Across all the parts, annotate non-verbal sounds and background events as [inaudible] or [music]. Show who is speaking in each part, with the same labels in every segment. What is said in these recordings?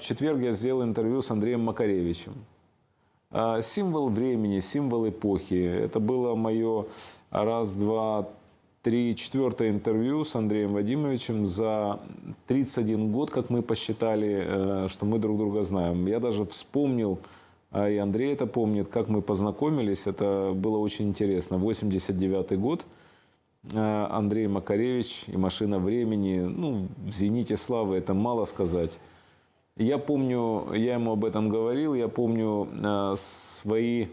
Speaker 1: В четверг я сделал интервью с Андреем Макаревичем. А, символ времени, символ эпохи. Это было мое раз, два, три, четвертое интервью с Андреем Вадимовичем за 31 год, как мы посчитали, э, что мы друг друга знаем. Я даже вспомнил, а, и Андрей это помнит, как мы познакомились. Это было очень интересно. 89 год. Э, Андрей Макаревич и «Машина времени». Ну, в «Зените славы» это мало сказать. Я помню, я ему об этом говорил, я помню э, свои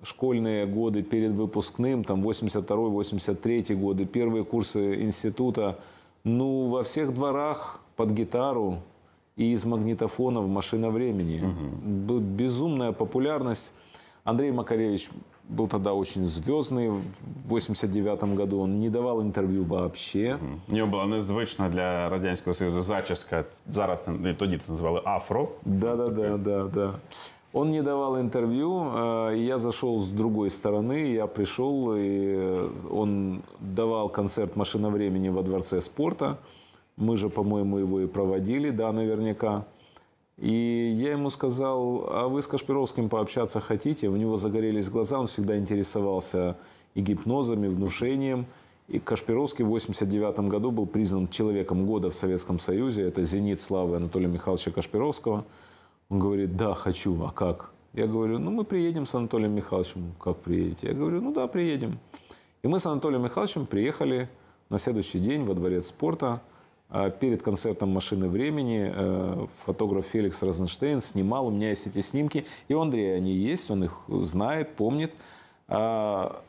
Speaker 1: школьные годы перед выпускным, там 82-83 годы, первые курсы института. Ну, во всех дворах под гитару и из магнитофона в «Машина времени». Угу. Безумная популярность. Андрей Макаревич был тогда очень звездный. В 89 году он не давал интервью вообще. У него была незвична
Speaker 2: для Радянського Союза зачіска. Зараз ну, тоді це называли афро.
Speaker 1: Да, да, да, да, да. Он не давал интервью, а, я зашел с другой стороны, я пришел, и он давал концерт «Машина времени» во Дворце спорта. Мы же, по-моему, его и проводили, да, наверняка. И я ему сказал, а вы с Кашпировским пообщаться хотите? У него загорелись глаза, он всегда интересовался и гипнозом, и внушением. И Кашпировский в 1989 году был признан человеком года в Советском Союзе. Это «Зенит славы» Анатолия Михайловича Кашпировского. Он говорит, да, хочу, а как? Я говорю, ну мы приедем с Анатолием Михайловичем. Как приедете? Я говорю, ну да, приедем. И мы с Анатолием Михайловичем приехали на следующий день во дворец спорта – а, перед концертом «Машины времени» э, фотограф Феликс Розенштейн снимал, у меня есть эти снимки, и у Андрея они есть, он их знает, помнит. А,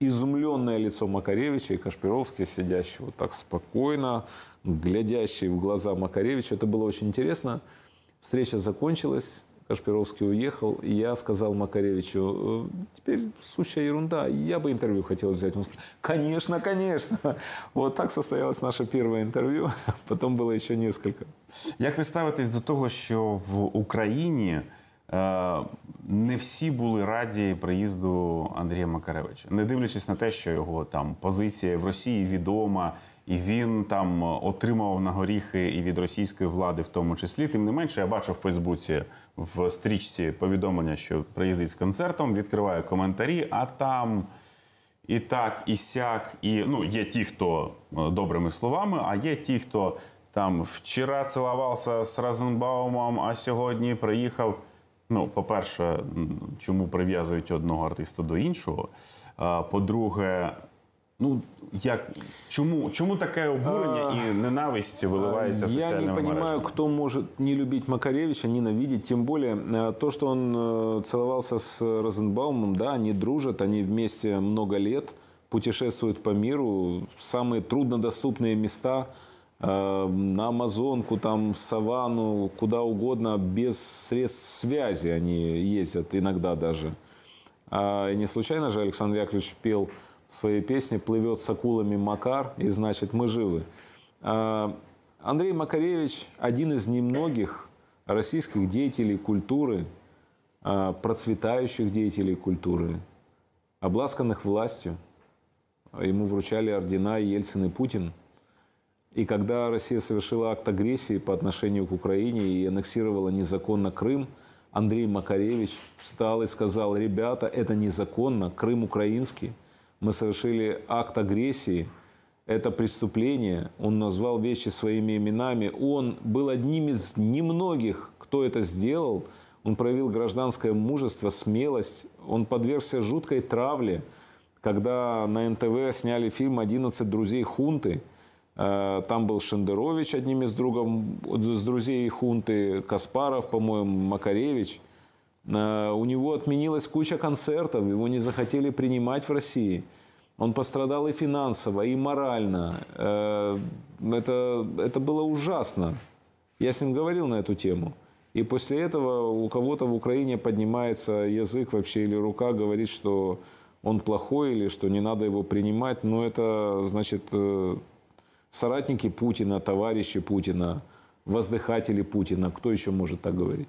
Speaker 1: изумленное лицо Макаревича и Кашпировский, сидящий вот так спокойно, глядящий в глаза Макаревича, это было очень интересно. Встреча закончилась, Кашпировский уехал, и я сказал Макаревичу, «Э, теперь сущая ерунда, я бы интервью хотел взять. Он сказал, конечно, конечно. Вот так состоялось наше первое интервью, [laughs] потом было еще несколько.
Speaker 2: Як ви ставитесь до того, що в Украине. не всі були раді приїзду Андрія Макаревича, не дивлячись на те, що його там позиція в Росії відома, і він там отримав на горіхи і від російської влади, в тому числі. Тим не менше, я бачу в Фейсбуці в стрічці повідомлення, що приїздить з концертом, відкриваю коментарі, а там. І так, і сяк, і ну є ті, хто е, добрими словами, а є ті, хто там вчора цілувався з Розенбаумом, а сьогодні приїхав. Ну, по-перше, чому прив'язують одного артиста до іншого. А, по-друге, ну як чому чому таке обурення и а, ненависть выливается в Я не понимаю, мережами?
Speaker 1: кто может не любить Макаревича, ненавидеть, тем более э, то, что он э, целовался с Розенбаумом, да, они дружат, они вместе много лет путешествуют по миру, самые труднодоступные места – Э, на Амазонку, там, в Саванну, куда угодно, без средств связи они ездят иногда даже. А не случайно же Александр Яковлевич пел в своей песне «Плывет с акулами Макар» и «Значит, мы живы». А Андрей Макаревич – один из немногих российских деятелей культуры, а, процветающих деятелей культуры, обласканных властью. Ему вручали ордена Ельцин и Путин – и когда Россия совершила акт агрессии по отношению к Украине и аннексировала незаконно Крым, Андрей Макаревич встал и сказал, ребята, это незаконно, Крым украинский, мы совершили акт агрессии, это преступление, он назвал вещи своими именами, он был одним из немногих, кто это сделал, он проявил гражданское мужество, смелость, он подвергся жуткой травле, когда на НТВ сняли фильм «11 друзей хунты», Э, там был Шендерович одним из, другом, из друзей хунты, Каспаров, по-моему, Макаревич. Э, у него отменилась куча концертов, его не захотели принимать в России. Он пострадал и финансово, и морально. Э, это, это было ужасно. Я с ним говорил на эту тему. И после этого у кого-то в Украине поднимается язык вообще или рука, говорит, что он плохой или что не надо его принимать. Но это, значит, соратники Путина, товарищи Путина, воздыхатели Путина. Кто еще может так говорить?